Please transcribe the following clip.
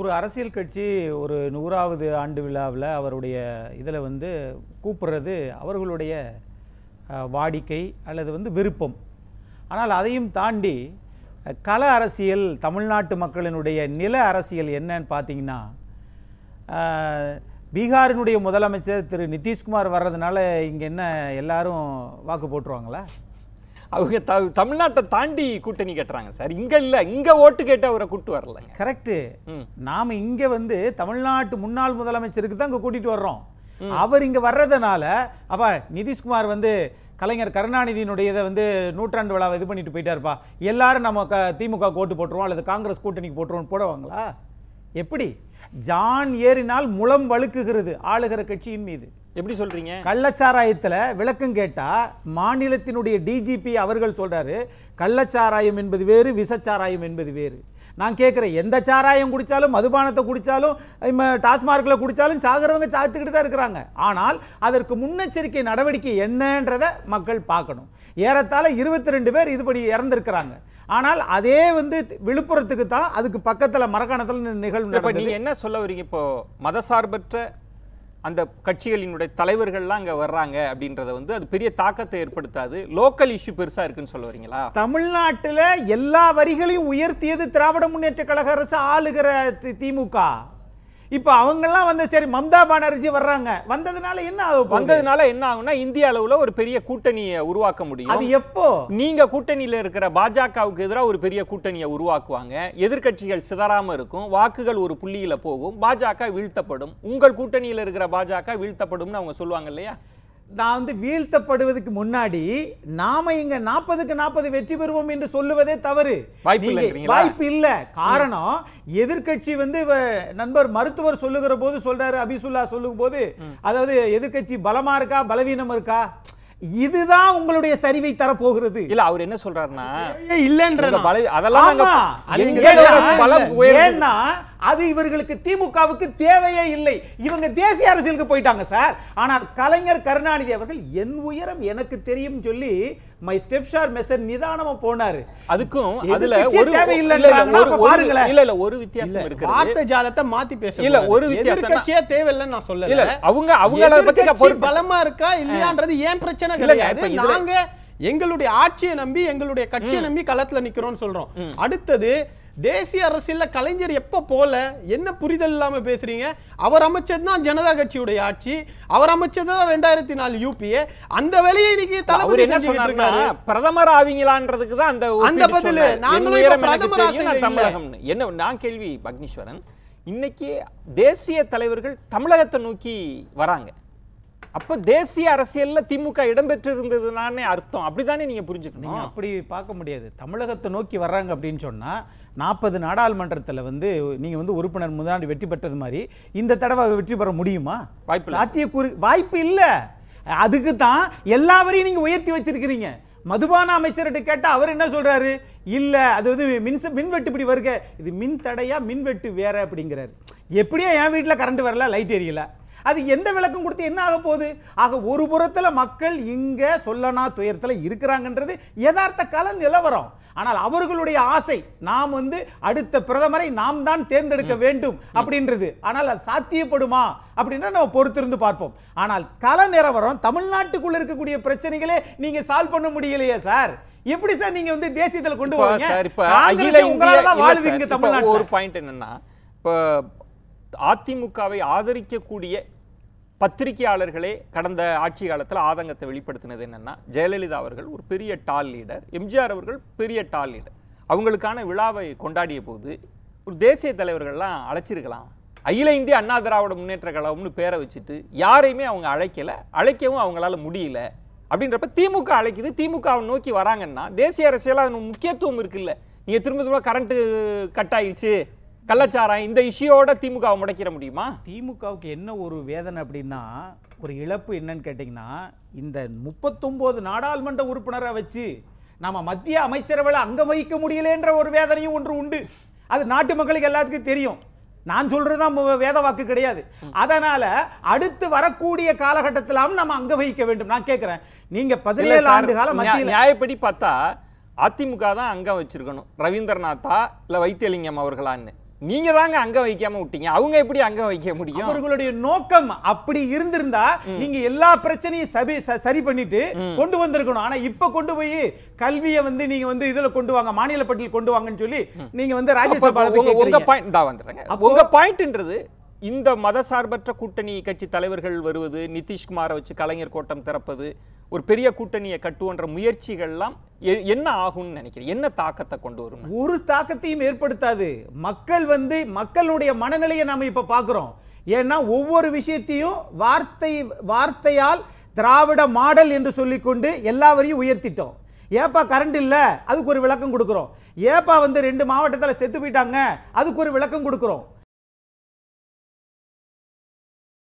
ஒரு அரசியல் கட்சி ஒரு நூறாவது ஆண்டு விழாவில் அவருடைய இதில் வந்து கூப்பிடுறது அவர்களுடைய வாடிக்கை அல்லது வந்து விருப்பம் ஆனால் அதையும் தாண்டி கள அரசியல் தமிழ்நாட்டு மக்களினுடைய நில அரசியல் என்னன்னு பார்த்தீங்கன்னா பீகாரினுடைய முதலமைச்சர் திரு நிதிஷ்குமார் வர்றதுனால இங்கே என்ன எல்லாரும் வாக்கு போட்டுருவாங்களா அவங்க த தமிழ்நாட்டை தாண்டி கூட்டணி கட்டுறாங்க சார் இங்கே இல்லை இங்கே ஓட்டு கேட்டு அவரை கூட்டு வரல கரெக்டு நாம் இங்கே வந்து தமிழ்நாட்டு முன்னாள் முதலமைச்சருக்கு தான் இங்கே கூட்டிகிட்டு வர்றோம் அவர் இங்கே வர்றதுனால அப்போ நிதிஷ்குமார் வந்து கலைஞர் கருணாநிதியினுடைய இதை வந்து நூற்றாண்டு விழா இது பண்ணிட்டு போயிட்டாருப்பா எல்லாரும் நம்ம க திமுக ஓட்டு போட்டுருவோம் அல்லது காங்கிரஸ் கூட்டணிக்கு போட்டுருவோம் போடுவாங்களா எப்படி ஜான் ஏறினால் முளம் வழுக்குகிறது ஆளுகிற கட்சியின் மீது எப்படி சொல்றீங்க கள்ளச்சாராயத்தில் விளக்கம் கேட்டால் மாநிலத்தினுடைய டிஜிபி அவர்கள் சொல்றாரு கள்ளச்சாராயம் என்பது வேறு விசச்சாராயம் என்பது வேறு நான் கேட்குறேன் எந்த சாராயம் குடித்தாலும் மதுபானத்தை குடித்தாலும் டாஸ்மார்க்கில் குடித்தாலும் சாகிறவங்க சாத்துக்கிட்டு தான் இருக்கிறாங்க ஆனால் அதற்கு முன்னெச்சரிக்கை நடவடிக்கை என்னன்றதை மக்கள் பார்க்கணும் ஏறத்தாழ இருபத்தி ரெண்டு பேர் இதுபடி இறந்துருக்கிறாங்க ஆனால் அதே வந்து விழுப்புரத்துக்கு தான் அதுக்கு பக்கத்தில் மரக்காணத்தில் நிகழ்வு என்ன சொல்ல வரீங்க இப்போ மதசார்பற்ற அந்த கட்சிகளினுடைய தலைவர்கள்லாம் அங்கே வர்றாங்க அப்படின்றத வந்து அது பெரிய தாக்கத்தை ஏற்படுத்தாது லோக்கல் இஷ்யூ பெருசாக இருக்குன்னு சொல்ல வரீங்களா தமிழ்நாட்டில் எல்லா வரிகளையும் உயர்த்தியது திராவிட முன்னேற்ற கழக அரசு ஆளுகிற திமுக இப்போ அவங்கெல்லாம் வந்து சரி மம்தா பானர்ஜி வர்றாங்க வந்ததுனால என்ன ஆகும் வந்ததுனால என்ன ஆகும்னா இந்திய அளவில் ஒரு பெரிய கூட்டணியை உருவாக்க முடியும் அது எப்போ நீங்க கூட்டணியில் இருக்கிற பாஜகவுக்கு எதிராக ஒரு பெரிய கூட்டணியை உருவாக்குவாங்க எதிர்கட்சிகள் சிதறாம இருக்கும் வாக்குகள் ஒரு புள்ளியில போகும் பாஜக வீழ்த்தப்படும் உங்கள் கூட்டணியில் இருக்கிற பாஜக வீழ்த்தப்படும்னு அவங்க சொல்லுவாங்க இல்லையா நான் வந்து வீழ்த்தப்படுவதற்கு முன்னாடி நாம இங்க நாற்பதுக்கு நாற்பது வெற்றி பெறுவோம் என்று சொல்லுவதே தவறு வாய்ப்பு இல்ல காரணம் எதிர்கட்சி வந்து நண்பர் மருத்துவர் சொல்லுகிற போது சொல்றாரு அபிசுல்லா சொல்லும் போது அதாவது எதிர்கட்சி பலமா இருக்கா பலவீனம் இருக்கா இதுதான் உங்களுடைய சரிவை தர போகிறது இல்ல அவர் என்ன சொல்றாருன்னா இல்லன்ற அதெல்லாம் ஏன்னா அது இவர்களுக்கு திமுகவுக்கு தேவையே இல்லை இவங்க தேசிய அரசியலுக்கு போயிட்டாங்க சார் ஆனால் கலைஞர் கருணாநிதி அவர்கள் என் உயரம் எனக்கு தெரியும் சொல்லி மை ஸ்டெப் ஷார் மெசர் நிதானமா போனாரு அதுக்கும் அதுல ஒரு பாருங்களேன் இல்ல இல்ல ஒரு வித்தியாசம் இருக்கு வார்த்தை ஜாலத்தை மாத்தி பேச இல்ல ஒரு வித்தியாசம் கட்சியே இல்லைன்னு நான் சொல்லல இல்ல அவங்க அவங்கள பத்தி பலமா இருக்கா இல்லையான்றது ஏன் பிரச்சனை கிடையாது நாங்க எங்களுடைய ஆட்சியை நம்பி எங்களுடைய கட்சியை நம்பி களத்துல நிக்கிறோம்னு சொல்றோம் அடுத்தது தேசிய அரசியலில் கலைஞர் எப்போ போல என்ன புரிதல் இல்லாமல் பேசுகிறீங்க அவர் அமைச்சது தான் ஜனதா கட்சியுடைய ஆட்சி அவர் அமைச்சது தான் ரெண்டாயிரத்தி நாலு யூபிஏ அந்த வேலையை இன்னைக்கு தலைவர் என்ன பிரதமர் ஆவீங்களான்றதுக்கு தான் அந்த அந்த பதில் நாங்களும் பிரதமர் தமிழகம் என்ன நான் கேள்வி பக்னீஸ்வரன் இன்னைக்கு தேசிய தலைவர்கள் தமிழகத்தை நோக்கி வராங்க அப்போ தேசிய அரசியலில் திமுக இடம்பெற்றிருந்ததுனானே அர்த்தம் அப்படி தானே நீங்கள் புரிஞ்சுக்கணும் அப்படி பார்க்க முடியாது தமிழகத்தை நோக்கி வர்றாங்க அப்படின்னு சொன்னால் நாற்பது நாடாளுமன்றத்தில் வந்து நீங்கள் வந்து உறுப்பினர் முதலாண்டு வெற்றி பெற்றது மாதிரி இந்த தடவை வெற்றி பெற முடியுமா வாய்ப்பு கூறு வாய்ப்பு இல்லை அதுக்கு தான் எல்லாவரையும் நீங்கள் உயர்த்தி வச்சிருக்கிறீங்க மதுபான அமைச்சர்கிட்ட கேட்டால் அவர் என்ன சொல்கிறாரு இல்லை அது வந்து மின்ச மின்வெட்டு இப்படி வருக இது மின் தடையா மின்வெட்டு வேற அப்படிங்கிறாரு எப்படியோ என் வீட்டில் கரண்ட் வரல லைட் எரியலை அது எந்த விளக்கம் கொடுத்து என்ன ஆக போகுது ஆக ஒரு புறத்தில் மக்கள் இங்கே சொல்லனா துயரத்தில் இருக்கிறாங்கன்றது யதார்த்த கல நிலவரம் ஆனால் அவர்களுடைய ஆசை நாம் வந்து அடுத்த பிரதமரை நாம் தான் தேர்ந்தெடுக்க வேண்டும் அப்படின்றது ஆனால் அது சாத்தியப்படுமா அப்படின்னா நம்ம பொறுத்திருந்து பார்ப்போம் ஆனால் கல நிலவரம் தமிழ்நாட்டுக்குள்ள இருக்கக்கூடிய பிரச்சனைகளே நீங்க சால்வ் பண்ண முடியலையே சார் எப்படி சார் நீங்க வந்து தேசியத்தில் கொண்டு வரீங்க ஒரு பாயிண்ட் என்னன்னா இப்போ அதிமுகவை ஆதரிக்கக்கூடிய பத்திரிகையாளர்களே கடந்த ஆட்சி காலத்தில் ஆதங்கத்தை வெளிப்படுத்தினது என்னென்னா ஜெயலலிதா அவர்கள் ஒரு பெரிய டால் லீடர் எம்ஜிஆர் அவர்கள் பெரிய டால் லீடர் அவங்களுக்கான விழாவை கொண்டாடிய போது ஒரு தேசிய தலைவர்கள்லாம் அழைச்சிருக்கலாம் அகில இந்திய அண்ணா திராவிட முன்னேற்ற கழகம்னு பேரை வச்சுட்டு யாரையுமே அவங்க அழைக்கலை அழைக்கவும் அவங்களால முடியல அப்படின்றப்ப திமுக அழைக்குது திமுகவை நோக்கி வராங்கன்னா தேசிய அரசியல் அது முக்கியத்துவம் இருக்குல்ல நீங்கள் திரும்ப திரும்ப கரண்ட்டு கட் ஆயிடுச்சு கள்ளச்சாரம் இந்த இஷ்யோட திமுகவை முடைக்கிற முடியுமா திமுகவுக்கு என்ன ஒரு வேதனை அப்படின்னா ஒரு இழப்பு என்னன்னு கேட்டிங்கன்னா இந்த முப்பத்தொம்போது நாடாளுமன்ற உறுப்பினரை வச்சு நம்ம மத்திய அமைச்சரவை அங்கம் வகிக்க முடியலன்ற ஒரு வேதனையும் ஒன்று உண்டு அது நாட்டு மக்களுக்கு எல்லாத்துக்கும் தெரியும் நான் சொல்றது தான் வேத வாக்கு கிடையாது அதனால அடுத்து வரக்கூடிய காலகட்டத்திலாம் நம்ம அங்க வகிக்க வேண்டும் நான் கேட்கிறேன் நீங்க பதினேழு ஆண்டு காலம் மத்திய நியாயப்படி பார்த்தா அதிமுக தான் அங்க வச்சிருக்கணும் ரவீந்திரநாத்தா இல்ல வைத்தியலிங்கம் அவர்களான்னு நீங்க தாங்க அங்க வைக்காம விட்டீங்க அவங்க எப்படி அங்க வைக்க முடியும் அவர்களுடைய நோக்கம் அப்படி இருந்திருந்தா நீங்க எல்லா பிரச்சனையும் சபி சரி பண்ணிட்டு கொண்டு வந்திருக்கணும் ஆனா இப்ப கொண்டு போய் கல்வியை வந்து நீங்க வந்து இதுல கொண்டு வாங்க மாநில பட்டியல் கொண்டு வாங்கன்னு சொல்லி நீங்க வந்து ராஜ்யசபால உங்க பாயிண்ட் தான் வந்துடுறேங்க உங்க பாயிண்ட்ன்றது இந்த மதசார்பற்ற கூட்டணி கட்சி தலைவர்கள் வருவது நிதிஷ்குமாரை வச்சு கலைஞர் கோட்டம் திறப்பது ஒரு பெரிய கூட்டணியை கட்டுவன்ற முயற்சிகள்லாம் என்ன ஆகும்னு நினைக்கிறேன் என்ன தாக்கத்தை கொண்டு வரும் ஒரு தாக்கத்தையும் ஏற்படுத்தாது மக்கள் வந்து மக்களுடைய மனநிலையை நாம் இப்போ பார்க்குறோம் ஏன்னா ஒவ்வொரு விஷயத்தையும் வார்த்தை வார்த்தையால் திராவிட மாடல் என்று சொல்லிக்கொண்டு எல்லாவரையும் உயர்த்திட்டோம் ஏப்பா கரண்ட் இல்லை அதுக்கு ஒரு விளக்கம் கொடுக்குறோம் ஏப்பா வந்து ரெண்டு மாவட்டத்தில் செத்து போயிட்டாங்க அதுக்கு ஒரு விளக்கம் கொடுக்குறோம்